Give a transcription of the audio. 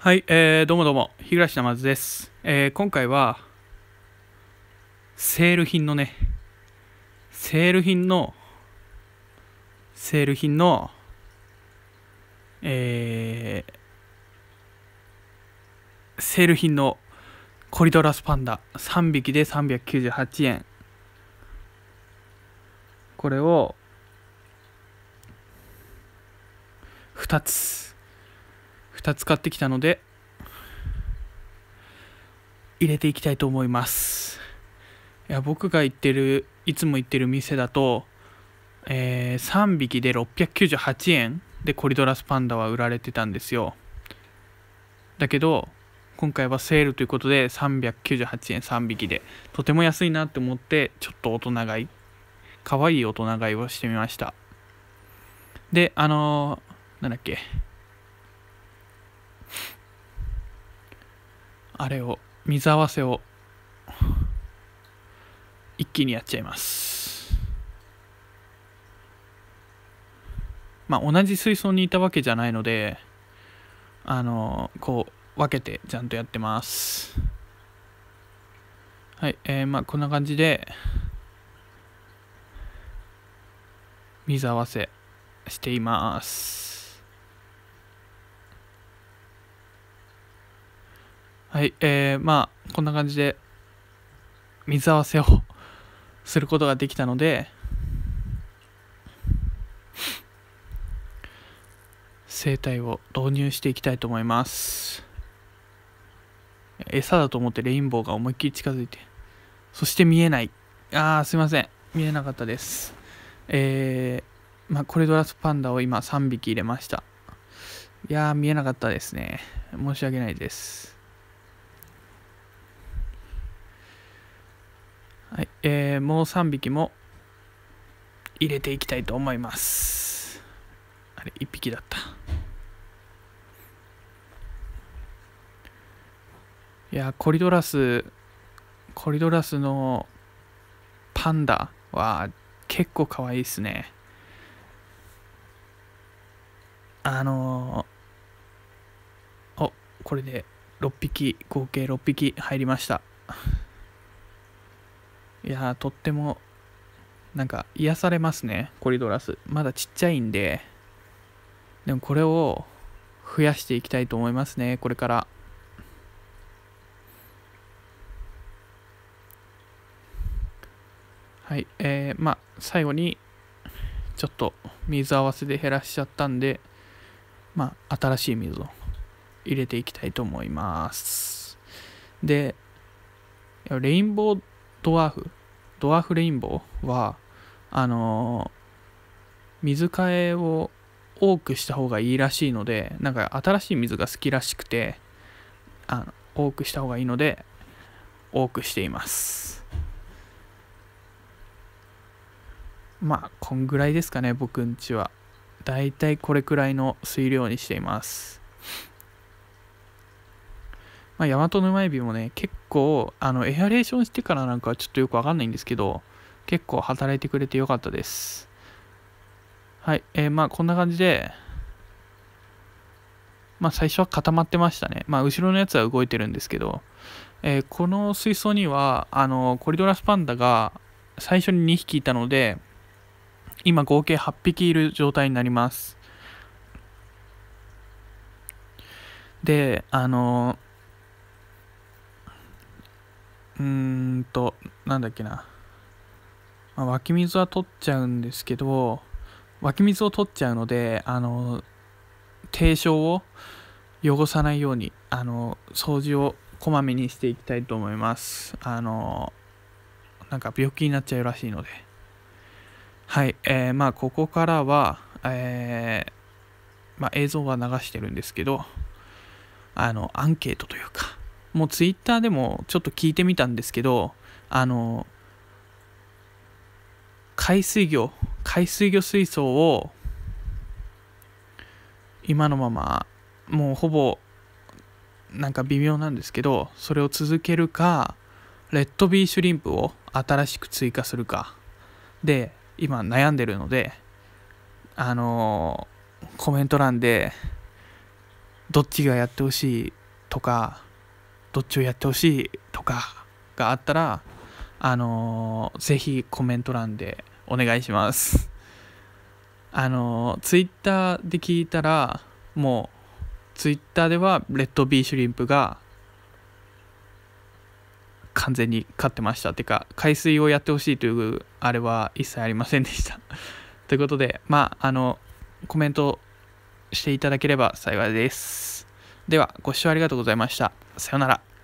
はい、えー、どうもどうも、日暮真和です、えー、今回は、セール品のね、セール品の、セール品の、えー、セール品のコリドラスパンダ3匹で398円。これを、2つ。2つ買ってきたので入れていきたいと思いますいや僕が行ってるいつも行ってる店だと、えー、3匹で698円でコリドラスパンダは売られてたんですよだけど今回はセールということで398円3匹でとても安いなって思ってちょっと大人買い可愛い大人買いをしてみましたであのー、なんだっけあれを水合わせを一気にやっちゃいますまあ同じ水槽にいたわけじゃないのであのこう分けてちゃんとやってますはいえー、まあこんな感じで水合わせしていますはい、えー、まあ、こんな感じで、水合わせをすることができたので、生態を導入していきたいと思います。餌だと思ってレインボーが思いっきり近づいて、そして見えない。あー、すいません。見えなかったです。えー、まあ、コレドラスパンダを今3匹入れました。いやー、見えなかったですね。申し訳ないです。はい、えー、もう3匹も入れていきたいと思いますあれ1匹だったいやコリドラスコリドラスのパンダは結構かわいいっすねあのー、おこれで6匹合計6匹入りましたいやとっても、なんか癒されますね、コリドラス。まだちっちゃいんで、でもこれを増やしていきたいと思いますね、これから。はい、えー、まあ、最後に、ちょっと水合わせで減らしちゃったんで、まあ、新しい水を入れていきたいと思います。で、レインボードワーフドワーフレインボーはあの水替えを多くした方がいいらしいのでなんか新しい水が好きらしくてあの多くした方がいいので多くしていますまあこんぐらいですかね僕んちはだいたいこれくらいの水量にしていますまあ、大和沼エビもね、結構、あの、エアレーションしてからなんかちょっとよくわかんないんですけど、結構働いてくれてよかったです。はい、えー、まあ、こんな感じで、まあ、最初は固まってましたね。まあ、後ろのやつは動いてるんですけど、えー、この水槽には、あの、コリドラスパンダが最初に2匹いたので、今合計8匹いる状態になります。で、あのうーんと、なんだっけな。まあ、湧き水は取っちゃうんですけど、湧き水を取っちゃうので、あの、低床を汚さないように、あの、掃除をこまめにしていきたいと思います。あの、なんか病気になっちゃうらしいので。はい、えー、まあ、ここからは、えー、まあ、映像は流してるんですけど、あの、アンケートというか、もうツイッターでもちょっと聞いてみたんですけど、あの、海水魚、海水魚水槽を今のままもうほぼなんか微妙なんですけどそれを続けるかレッドビーシュリンプを新しく追加するかで今悩んでるのであのー、コメント欄でどっちがやってほしいとかどっちをやってほしいとかがあったら、あのー、ぜひコメント欄でお願いします。あのー、ツイッターで聞いたら、もう、ツイッターでは、レッドビーシュリンプが、完全に勝ってました。てか、海水をやってほしいという、あれは一切ありませんでした。ということで、まあ、あの、コメントしていただければ幸いです。では、ご視聴ありがとうございました。さようなら。